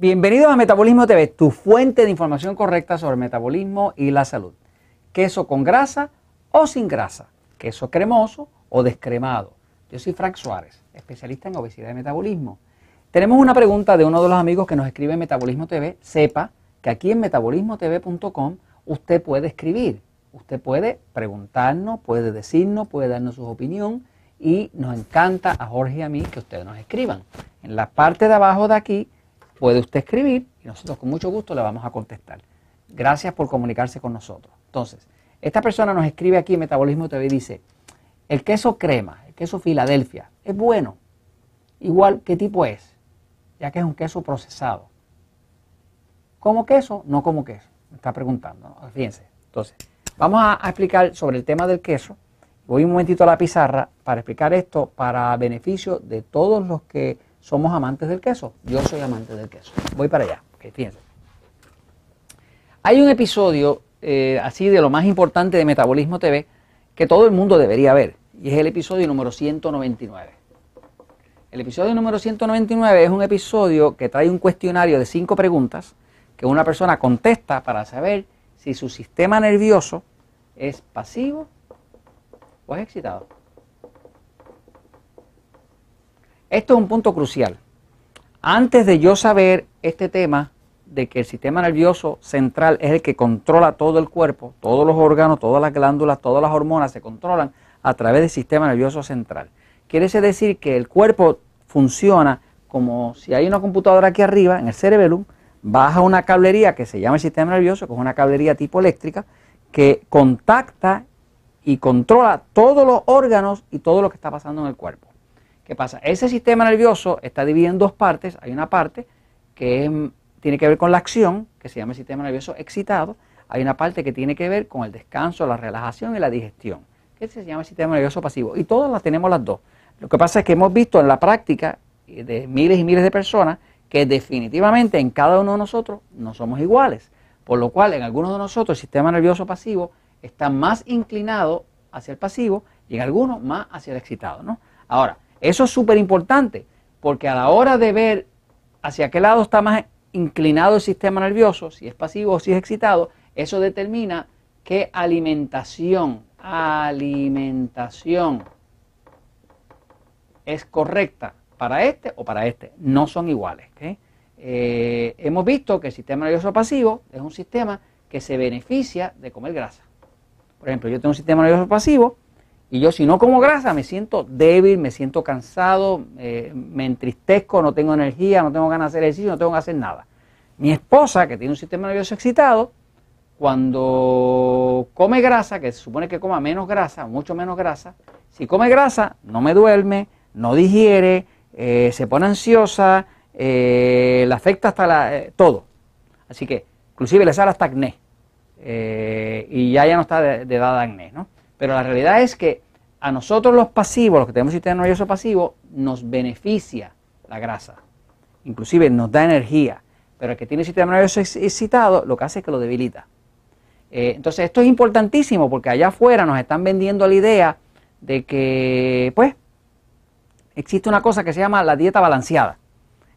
Bienvenidos a Metabolismo TV, tu fuente de información correcta sobre metabolismo y la salud. Queso con grasa o sin grasa, queso cremoso o descremado. Yo soy Frank Suárez, especialista en obesidad y metabolismo. Tenemos una pregunta de uno de los amigos que nos escribe en Metabolismo TV. Sepa que aquí en metabolismotv.com usted puede escribir, usted puede preguntarnos, puede decirnos, puede darnos su opinión y nos encanta a Jorge y a mí que ustedes nos escriban. En la parte de abajo de aquí puede usted escribir y nosotros con mucho gusto le vamos a contestar. Gracias por comunicarse con nosotros. Entonces, esta persona nos escribe aquí Metabolismo TV y dice, el queso crema, el queso Filadelfia, es bueno. Igual, ¿qué tipo es? Ya que es un queso procesado. ¿Como queso? No como queso. Me está preguntando. Fíjense. Entonces, vamos a explicar sobre el tema del queso. Voy un momentito a la pizarra para explicar esto para beneficio de todos los que somos amantes del queso. Yo soy amante del queso. Voy para allá. fíjense. Hay un episodio eh, así de lo más importante de Metabolismo TV que todo el mundo debería ver. Y es el episodio número 199. El episodio número 199 es un episodio que trae un cuestionario de cinco preguntas que una persona contesta para saber si su sistema nervioso es pasivo o es excitado. Esto es un punto crucial. Antes de yo saber este tema de que el sistema nervioso central es el que controla todo el cuerpo, todos los órganos, todas las glándulas, todas las hormonas se controlan a través del sistema nervioso central. Quiere decir que el cuerpo funciona como si hay una computadora aquí arriba, en el cerebelo, baja una cablería que se llama el sistema nervioso, que es una cablería tipo eléctrica, que contacta y controla todos los órganos y todo lo que está pasando en el cuerpo. ¿Qué pasa? Ese sistema nervioso está dividido en dos partes. Hay una parte que mm, tiene que ver con la acción, que se llama el sistema nervioso excitado. Hay una parte que tiene que ver con el descanso, la relajación y la digestión, que se llama el sistema nervioso pasivo. Y todas las tenemos las dos. Lo que pasa es que hemos visto en la práctica eh, de miles y miles de personas que definitivamente en cada uno de nosotros no somos iguales. Por lo cual, en algunos de nosotros el sistema nervioso pasivo está más inclinado hacia el pasivo y en algunos más hacia el excitado. ¿no? Ahora, eso es súper importante, porque a la hora de ver hacia qué lado está más inclinado el sistema nervioso, si es pasivo o si es excitado, eso determina qué alimentación, alimentación es correcta para este o para este. No son iguales. Eh, hemos visto que el sistema nervioso pasivo es un sistema que se beneficia de comer grasa. Por ejemplo, yo tengo un sistema nervioso pasivo y yo si no como grasa me siento débil, me siento cansado, eh, me entristezco, no tengo energía, no tengo ganas de hacer ejercicio, no tengo que hacer nada. Mi esposa, que tiene un sistema nervioso excitado, cuando come grasa, que se supone que coma menos grasa, mucho menos grasa, si come grasa no me duerme, no digiere, eh, se pone ansiosa, eh, le afecta hasta la, todo. Así que inclusive le sale hasta acné. y ya ya no está de, de edad acné, ¿no? Pero la realidad es que a nosotros los pasivos, los que tenemos sistema nervioso pasivo, nos beneficia la grasa. Inclusive nos da energía. Pero el que tiene sistema nervioso excitado lo que hace es que lo debilita. Eh, entonces esto es importantísimo porque allá afuera nos están vendiendo la idea de que, pues, existe una cosa que se llama la dieta balanceada.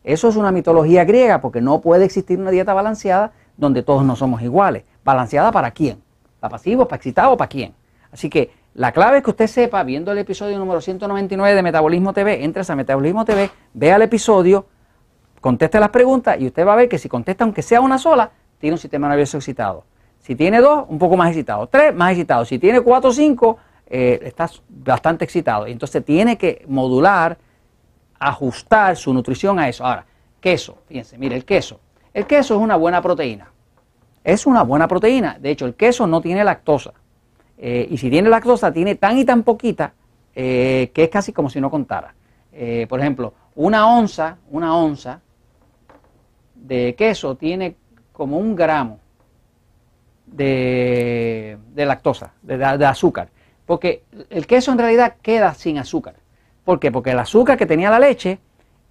Eso es una mitología griega porque no puede existir una dieta balanceada donde todos no somos iguales. ¿Balanceada para quién? ¿Para pasivos, para excitados, para quién? Así que la clave es que usted sepa, viendo el episodio número 199 de Metabolismo TV, entres a Metabolismo TV, vea el episodio, conteste las preguntas y usted va a ver que si contesta aunque sea una sola, tiene un sistema nervioso excitado. Si tiene dos, un poco más excitado. Tres, más excitado. Si tiene cuatro o cinco, eh, está bastante excitado. Entonces tiene que modular, ajustar su nutrición a eso. Ahora, queso, fíjense, mire, el queso. El queso es una buena proteína. Es una buena proteína. De hecho, el queso no tiene lactosa. Eh, y si tiene lactosa, tiene tan y tan poquita eh, que es casi como si no contara. Eh, por ejemplo, una onza, una onza de queso tiene como un gramo de, lactosa, de, azúcar. Porque el queso en realidad queda sin azúcar. ¿Por qué? Porque el azúcar que tenía la leche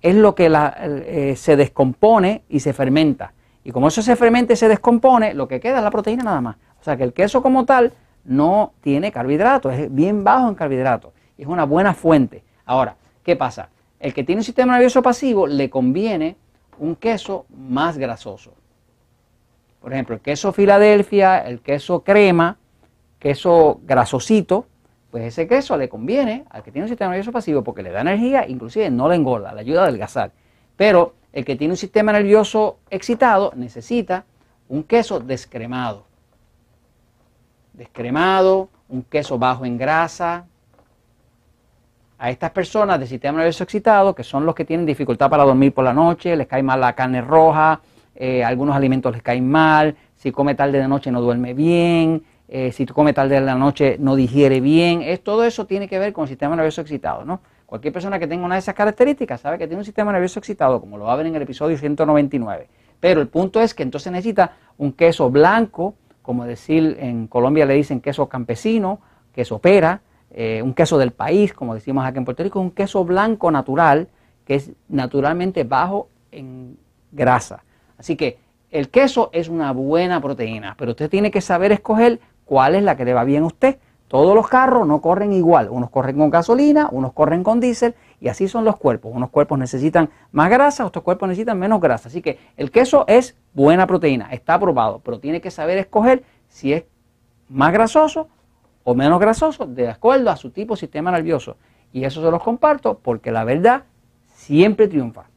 es lo que se descompone y se fermenta. Y como eso se fermenta y se descompone, lo que queda es la proteína nada más. O sea que el queso como tal no tiene carbohidratos, es bien bajo en carbohidratos, es una buena fuente. Ahora, ¿qué pasa? El que tiene un sistema nervioso pasivo le conviene un queso más grasoso. Por ejemplo, el queso Filadelfia, el queso crema, queso grasosito, pues ese queso le conviene al que tiene un sistema nervioso pasivo porque le da energía, inclusive no le engorda, le ayuda a adelgazar. Pero el que tiene un sistema nervioso excitado necesita un queso descremado descremado, un queso bajo en grasa. A estas personas de sistema nervioso excitado, que son los que tienen dificultad para dormir por la noche, les cae mal la carne roja, eh, algunos alimentos les caen mal, si come tarde de noche no duerme bien, eh, si come tarde de la noche no digiere bien, es, todo eso tiene que ver con el sistema nervioso excitado, ¿no? Cualquier persona que tenga una de esas características sabe que tiene un sistema nervioso excitado, como lo va a ver en el episodio 199. Pero el punto es que entonces necesita un queso blanco como decir en Colombia le dicen queso campesino, queso pera, eh, un queso del país, como decimos aquí en Puerto Rico, un queso blanco natural que es naturalmente bajo en grasa. Así que el queso es una buena proteína, pero usted tiene que saber escoger cuál es la que le va bien a usted. Todos los carros no corren igual, unos corren con gasolina, unos corren con diésel y así son los cuerpos. Unos cuerpos necesitan más grasa, otros cuerpos necesitan menos grasa. Así que el queso es buena proteína, está aprobado, pero tiene que saber escoger si es más grasoso o menos grasoso de acuerdo a su tipo de sistema nervioso. Y eso se los comparto porque la verdad siempre triunfa.